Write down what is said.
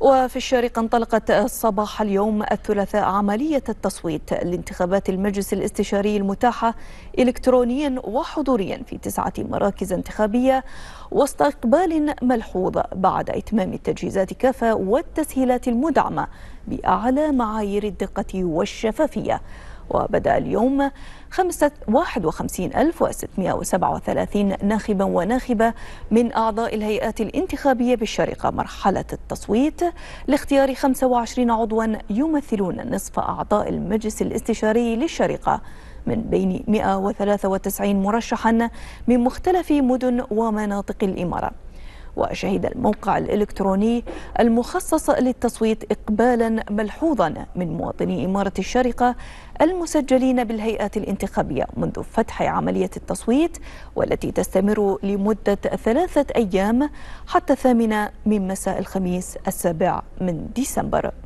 وفي الشارقة انطلقت صباح اليوم الثلاثاء عملية التصويت لانتخابات المجلس الاستشاري المتاحة إلكترونيا وحضوريا في تسعة مراكز انتخابية وسط إقبال ملحوظ بعد إتمام التجهيزات كافة والتسهيلات المدعمة بأعلى معايير الدقة والشفافية وبدأ اليوم 51637 ناخبا وناخبة من أعضاء الهيئات الانتخابية بالشارقة مرحلة التصويت لاختيار 25 عضوا يمثلون نصف أعضاء المجلس الاستشاري للشارقة من بين 193 مرشحا من مختلف مدن ومناطق الإمارة وشهد الموقع الإلكتروني المخصص للتصويت إقبالا ملحوظا من مواطني إمارة الشارقة المسجلين بالهيئات الانتخابية منذ فتح عملية التصويت والتي تستمر لمدة ثلاثة أيام حتى الثامنة من مساء الخميس السابع من ديسمبر